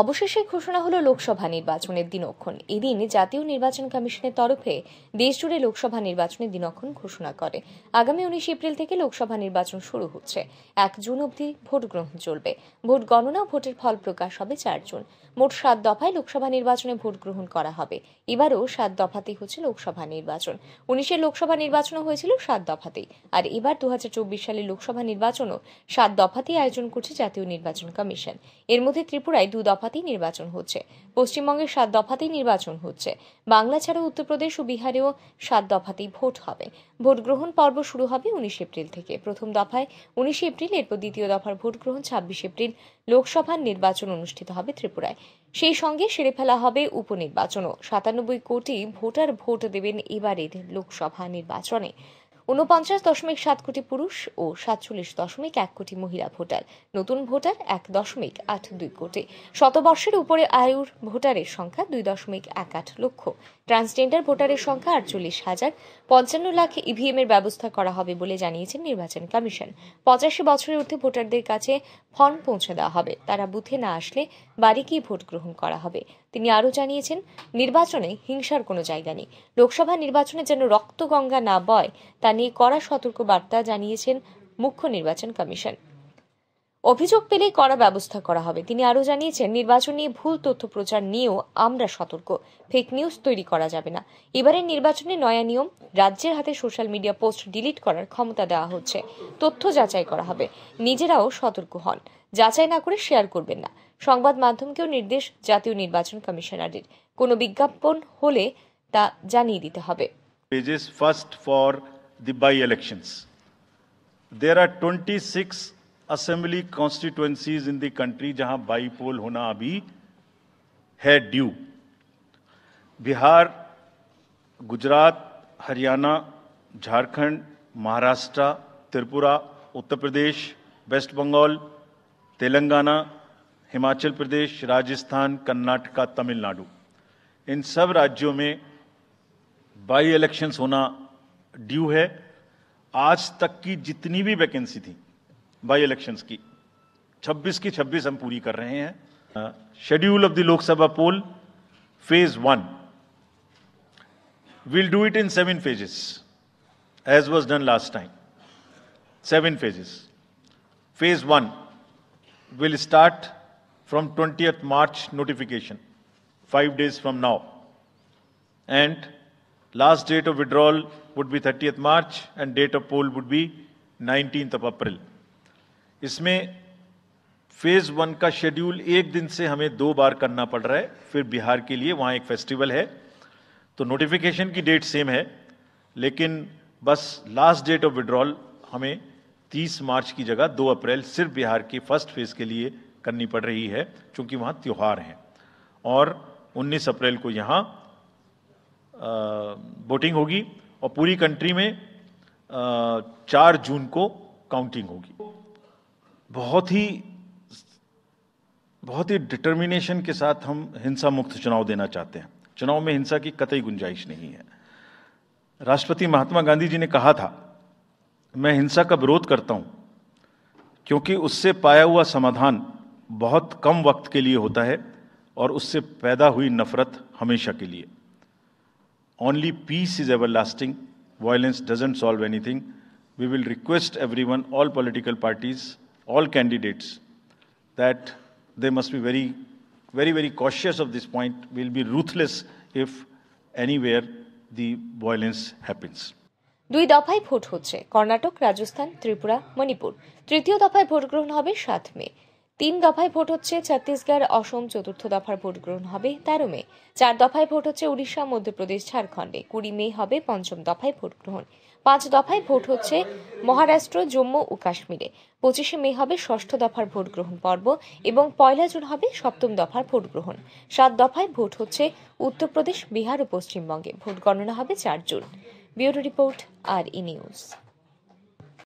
অবশেষে ঘোষণা হলো লোকসভা নির্বাচনের দিনক্ষণ এদিন জাতীয় নির্বাচন কমিশনের তরফে দেশজুড়ে লোকসভা নির্বাচনের দিনক্ষণ ঘোষণা করে আগামী উনিশ এপ্রিল থেকে লোকসভা নির্বাচন শুরু হচ্ছে এক জুন অবধি ভোট গ্রহণ চলবে ভোট গণনা ভোটের ফল প্রকাশ হবে চার জুন মোট সাত দফায় লোকসভা নির্বাচনে ভোট গ্রহণ করা হবে এবারও সাত দফাতেই হচ্ছে লোকসভা নির্বাচন উনিশের লোকসভা নির্বাচনও হয়েছিল সাত দফাতেই আর এবার দু সালের লোকসভা নির্বাচনও সাত দফাতেই আয়োজন করছে জাতীয় নির্বাচন কমিশন এর মধ্যে ত্রিপুরায় দু দফা দফাতেই নির্বাচন হচ্ছে পশ্চিমবঙ্গের সাত দফাতেই নির্বাচন হচ্ছে বাংলা ছাড়াও উত্তরপ্রদেশ ও বিহারেও সাত দফাতেই ভোট হবে ভোট গ্রহণ পর্ব শুরু হবে উনিশ এপ্রিল থেকে প্রথম দফায় উনিশ এপ্রিল এরপর দ্বিতীয় দফার ভোট গ্রহণ ছাব্বিশ এপ্রিল লোকসভার নির্বাচন অনুষ্ঠিত হবে ত্রিপুরায় সেই সঙ্গে সেরে ফেলা হবে উপনির্বাচনও সাতানব্বই কোটি ভোটার ভোট দেবেন এবারের লোকসভা নির্বাচনে উনপঞ্চাশ দশমিক সাত কোটি পুরুষ ও সাতচল্লিশ দশমিক এক কোটি মহিলা ভোটার নতুন ভোটার এক দশমিক আট দুই কোটি শতবর্ষের উপরে আয়ুর ভোটারের সংখ্যা দুই দশমিক এক আট লক্ষ ট্রান্সজেন্ডার ভোটারের সংখ্যা আটচল্লিশ হাজার পঞ্চান্ন লাখ ইভিএম e এর ব্যবস্থা করা হবে বলে জানিয়েছেন নির্বাচন কমিশন পঁচাশি বছরের ঊর্ধ্বে ভোটারদের কাছে ফর্ম পৌঁছে দেওয়া হবে তারা বুথে না আসলে বাড়ি গিয়ে ভোট গ্রহণ করা হবে তিনি আরও জানিয়েছেন নির্বাচনে হিংসার কোনো জায়গা নেই লোকসভা নির্বাচনে যেন রক্ত গঙ্গা না বয় তা নিয়ে কড়া সতর্ক বার্তা জানিয়েছেন মুখ্য নির্বাচন কমিশন অভিযোগ পেলে কড়া ব্যবস্থা করা হবে তিনি আরও জানিয়েছেন নির্বাচন নিয়ে ভুল তথ্য প্রচার নিয়েও আমরা সতর্ক ফেক নিউজ তৈরি করা যাবে না এবারের নির্বাচনে নয়া নিয়ম রাজ্যের হাতে সোশ্যাল মিডিয়া পোস্ট ডিলিট করার ক্ষমতা দেওয়া হচ্ছে তথ্য যাচাই করা হবে নিজেরাও সতর্ক হন যাচাই না করে শেয়ার করবেন না সংবাদ মাধ্যমকেও নির্দেশ জাতীয় নির্বাচন কমিশনারের কোনো বিজ্ঞাপন হলে তা জানিয়ে দিতে হবে pages first for the by elections there are 26 assembly constituencies in the country জহা বাই পোল হনা আবি হড ডিউ বিহার গুজরাট हरियाणा झारखंड মহারাষ্ট্র ত্রিপুরা উত্তর প্রদেশ ওয়েস্ট বেঙ্গল తెలంగాణ हिमाचल प्रदेश राजस्थान कर्नाटका तमिलनाडु इन सब राज्यों में बाई इलेक्शंस होना ड्यू है आज तक की जितनी भी वैकेंसी थी बाई इलेक्शंस की 26 की 26 हम पूरी कर रहे हैं schedule of the Lok Sabha poll phase one will do it in seven phases as was done last time seven phases phase one will start from 20th March notification, five days from now. And last date of withdrawal would be 30th March and date of poll would be 19th of April इसमें phase one का schedule एक दिन से हमें दो बार करना पड़ रहा है फिर बिहार के लिए वहाँ एक फेस्टिवल है तो नोटिफिकेशन की डेट सेम है लेकिन बस लास्ट डेट ऑफ विड्रॉल हमें 30 मार्च की जगह 2 अप्रैल सिर्फ बिहार के फर्स्ट फेज के लिए करनी पड़ रही है क्योंकि वहाँ त्यौहार हैं और 19 अप्रैल को यहाँ वोटिंग होगी और पूरी कंट्री में चार जून को काउंटिंग होगी बहुत ही बहुत ही डिटर्मिनेशन के साथ हम हिंसा मुक्त चुनाव देना चाहते हैं चुनाव में हिंसा की कतई गुंजाइश नहीं है राष्ट्रपति महात्मा गांधी जी ने कहा था मैं हिंसा का विरोध करता हूं क्योंकि उससे पाया हुआ समाधान बहुत कम वक्त के लिए होता है और उससे पैदा हुई नफरत हमेशा के लिए only peace is ever lasting violence doesn't solve anything we will request every one all political parties all candidates that they must be very very very cautious of this point will be ruthless if any where the violence happens দুই দফায় vote হচ্ছে কর্ণাটক রাজস্থান ত্রিপুরা মণিপুর তৃতীয় দফায় vote গ্রহণ হবে সাত মে তিন দফায় ভোট হচ্ছে ছত্তিশগড় অসম চতুর্থ দফার ভোট গ্রহণ হবে তেরো মে চার দফায় ভোট হচ্ছে উড়িষ্যা মধ্যপ্রদেশ ঝাড়খণ্ডে কুড়ি মে হবে পঞ্চম দফায় ভোট গ্রহণ পাঁচ দফায় ভোট হচ্ছে মহারাষ্ট্র জম্মু ও কাশ্মীরে পঁচিশে মে হবে ষষ্ঠ দফার ভোট গ্রহণ পর্ব এবং পয়লা জুন হবে সপ্তম দফার ভোট গ্রহণ সাত দফায় ভোট হচ্ছে উত্তরপ্রদেশ বিহার ও পশ্চিমবঙ্গে ভোট গণনা হবে চার জুন bureau report R E news